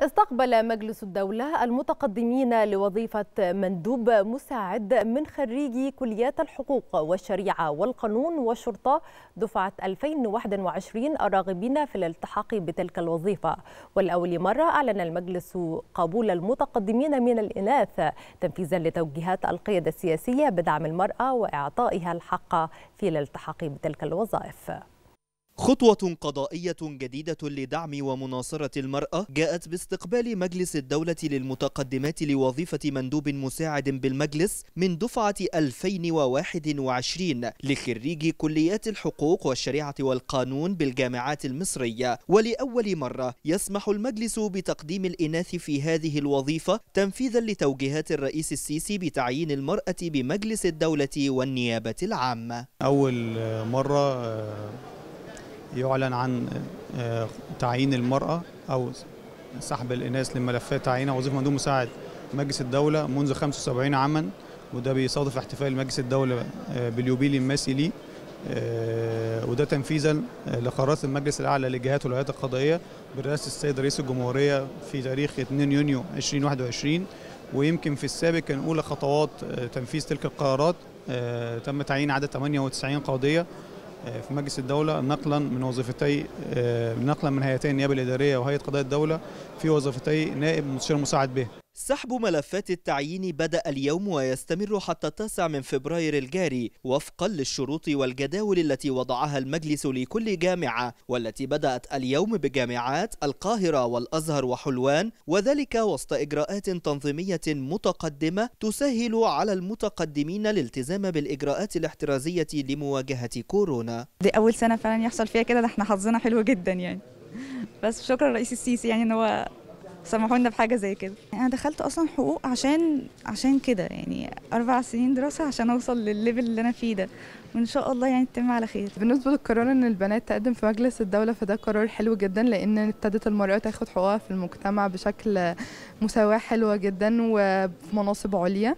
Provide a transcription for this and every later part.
استقبل مجلس الدولة المتقدمين لوظيفة مندوب مساعد من خريجي كليات الحقوق والشريعة والقانون والشرطة دفعة 2021 الراغبين في الالتحاق بتلك الوظيفة ولأول مرة أعلن المجلس قبول المتقدمين من الإناث تنفيذا لتوجيهات القيادة السياسية بدعم المرأة وإعطائها الحق في الالتحاق بتلك الوظائف خطوة قضائية جديدة لدعم ومناصرة المرأة جاءت باستقبال مجلس الدولة للمتقدمات لوظيفة مندوب مساعد بالمجلس من دفعة 2021 لخريجي كليات الحقوق والشريعة والقانون بالجامعات المصرية ولأول مرة يسمح المجلس بتقديم الإناث في هذه الوظيفة تنفيذا لتوجيهات الرئيس السيسي بتعيين المرأة بمجلس الدولة والنيابة العامة أول مرة يعلن عن آه، تعيين المرأة أو سحب الإناث لملفات تعيينها وظيفة مندوب مساعد مجلس الدولة منذ 75 عاما وده بيصادف احتفال مجلس الدولة آه، باليوبيل الماسي ليه آه، وده تنفيذا لقرارات المجلس الأعلى للجهات والولايات القضائية برئاسة السيد رئيس الجمهورية في تاريخ 2 يونيو 2021 ويمكن في السابق كان أولى خطوات تنفيذ تلك القرارات تم تعيين عدد 98 قاضية آه، في مجلس الدولة نقلا من وظيفتي آه، نقلا من هيئتي النيابة الإدارية وهيئة قضاء الدولة في وظيفتي نائب مستشار مساعد به سحب ملفات التعيين بدأ اليوم ويستمر حتى التاسع من فبراير الجاري وفقا للشروط والجداول التي وضعها المجلس لكل جامعة والتي بدأت اليوم بجامعات القاهرة والأزهر وحلوان وذلك وسط إجراءات تنظيمية متقدمة تسهل على المتقدمين الالتزام بالإجراءات الاحترازية لمواجهة كورونا دي أول سنة فعلا يحصل فيها كده ده احنا حظنا حلو جدا يعني بس شكرا رئيس السيسي يعني ان هو سمحوا لنا بحاجه زي كده انا دخلت اصلا حقوق عشان عشان كده يعني اربع سنين دراسه عشان اوصل للليفل اللي انا فيه ده وان شاء الله يعني تتم على خير بالنسبه للقرار ان البنات تقدم في مجلس الدوله فده قرار حلو جدا لان ابتدت المراه تاخد حقوقها في المجتمع بشكل مساواه حلوه جدا وفي مناصب عليا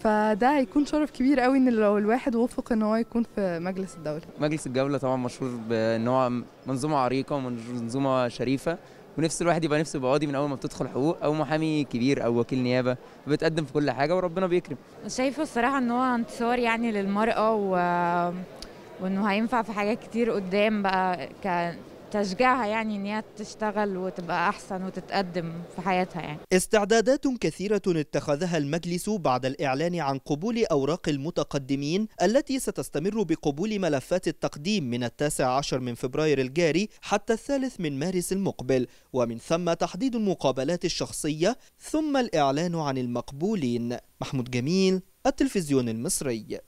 فده هيكون شرف كبير قوي ان لو الواحد وفق ان هو يكون في مجلس الدوله مجلس الدوله طبعا مشهور بان هو منظومه عريقه ومنظومه شريفه ونفس الواحد يبقى نفسه بقاضي من اول ما بتدخل حقوق او محامي كبير او وكيل نيابه بتقدم في كل حاجه وربنا بيكرم شايفه الصراحه ان هو انتصار يعني للمراه و... وانه هينفع في حاجات كتير قدام بقى ك... تشجيعها يعني ان هي تشتغل وتبقى احسن وتتقدم في حياتها يعني استعدادات كثيره اتخذها المجلس بعد الاعلان عن قبول اوراق المتقدمين التي ستستمر بقبول ملفات التقديم من التاسع عشر من فبراير الجاري حتى الثالث من مارس المقبل ومن ثم تحديد المقابلات الشخصيه ثم الاعلان عن المقبولين محمود جميل التلفزيون المصري